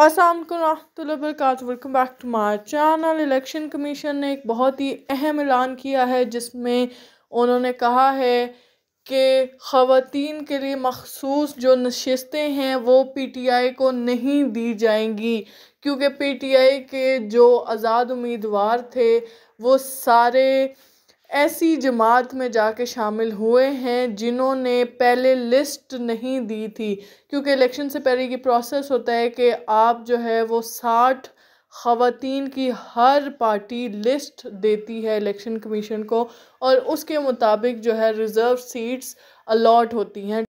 असलम वरक welcome back to मार channel election commission ने एक बहुत ही अहम ऐलान किया है जिसमें उन्होंने कहा है कि ख़वान के लिए मखसूस जो नशस्तें हैं वो पी टी आई को नहीं दी जाएंगी क्योंकि पी टी आई के जो आज़ाद उम्मीदवार थे वो सारे ऐसी जमात में जाके शामिल हुए हैं जिन्होंने पहले लिस्ट नहीं दी थी क्योंकि इलेक्शन से पहले ये प्रोसेस होता है कि आप जो है वो साठ ख़वातीन की हर पार्टी लिस्ट देती है इलेक्शन कमीशन को और उसके मुताबिक जो है रिज़र्व सीट्स अलॉट होती हैं